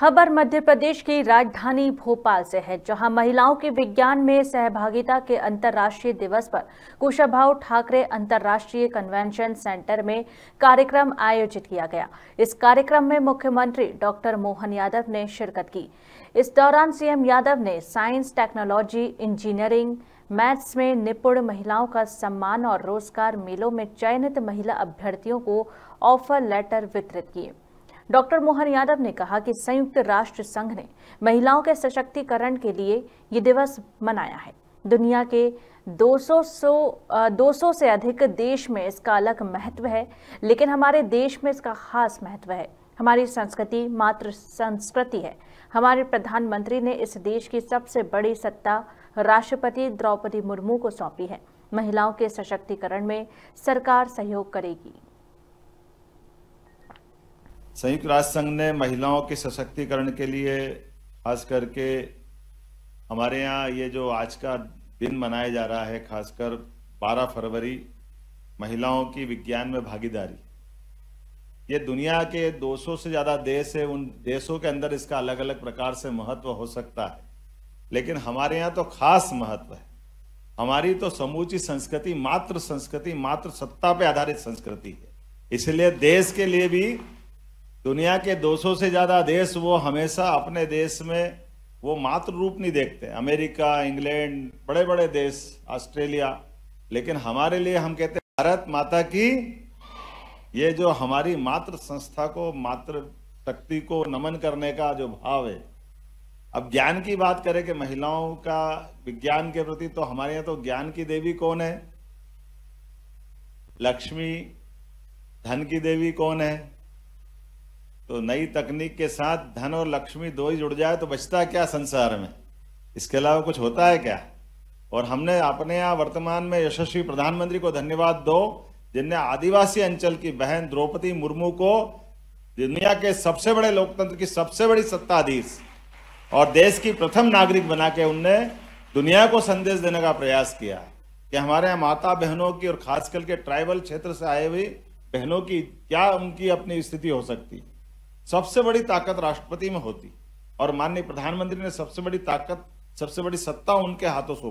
खबर मध्य प्रदेश की राजधानी भोपाल से है जहां महिलाओं की विज्ञान में सहभागिता के अंतर्राष्ट्रीय दिवस पर कुशाभाव ठाकरे अंतर्राष्ट्रीय कन्वेंशन सेंटर में कार्यक्रम आयोजित किया गया इस कार्यक्रम में मुख्यमंत्री डॉक्टर मोहन यादव ने शिरकत की इस दौरान सीएम यादव ने साइंस टेक्नोलॉजी इंजीनियरिंग मैथ्स में निपुण महिलाओं का सम्मान और रोजगार मेलों में चयनित महिला अभ्यर्थियों को ऑफर लेटर वितरित किए डॉक्टर मोहन यादव ने कहा कि संयुक्त राष्ट्र संघ ने महिलाओं के सशक्तिकरण के लिए ये दिवस मनाया है दुनिया के 200 सौ 200 से अधिक देश में इसका अलग महत्व है लेकिन हमारे देश में इसका खास महत्व है हमारी संस्कृति मात्र संस्कृति है हमारे प्रधानमंत्री ने इस देश की सबसे बड़ी सत्ता राष्ट्रपति द्रौपदी मुर्मू को सौंपी है महिलाओं के सशक्तिकरण में सरकार सहयोग करेगी संयुक्त राष्ट्र संघ ने महिलाओं के सशक्तिकरण के लिए खास करके हमारे यहाँ ये जो आज का दिन मनाया जा रहा है खासकर 12 फरवरी महिलाओं की विज्ञान में भागीदारी ये दुनिया के 200 से ज़्यादा देश है उन देशों के अंदर इसका अलग अलग प्रकार से महत्व हो सकता है लेकिन हमारे यहाँ तो खास महत्व है हमारी तो समूची संस्कृति मात्र संस्कृति मात्र सत्ता पे आधारित संस्कृति है इसलिए देश के लिए भी दुनिया के 200 से ज़्यादा देश वो हमेशा अपने देश में वो मात्र रूप नहीं देखते अमेरिका इंग्लैंड बड़े बड़े देश ऑस्ट्रेलिया लेकिन हमारे लिए हम कहते हैं भारत माता की ये जो हमारी मात्र संस्था को मात्र शक्ति को नमन करने का जो भाव है अब ज्ञान की बात करें कि महिलाओं का विज्ञान के प्रति तो हमारे यहाँ तो ज्ञान की देवी कौन है लक्ष्मी धन की देवी कौन है तो नई तकनीक के साथ धन और लक्ष्मी दो ही जुड़ जाए तो बचता क्या संसार में इसके अलावा कुछ होता है क्या और हमने अपने यहाँ वर्तमान में यशस्वी प्रधानमंत्री को धन्यवाद दो जिनने आदिवासी अंचल की बहन द्रौपदी मुर्मू को दुनिया के सबसे बड़े लोकतंत्र की सबसे बड़ी सत्ताधीश और देश की प्रथम नागरिक बना के उनने दुनिया को संदेश देने का प्रयास किया कि हमारे यहाँ माता बहनों की और खास करके ट्राइबल क्षेत्र से आए हुई बहनों की क्या उनकी अपनी स्थिति हो सकती है सबसे बड़ी ताकत राष्ट्रपति में होती और माननीय प्रधानमंत्री ने सबसे बड़ी ताकत सबसे बड़ी सत्ता उनके हाथों सौंपी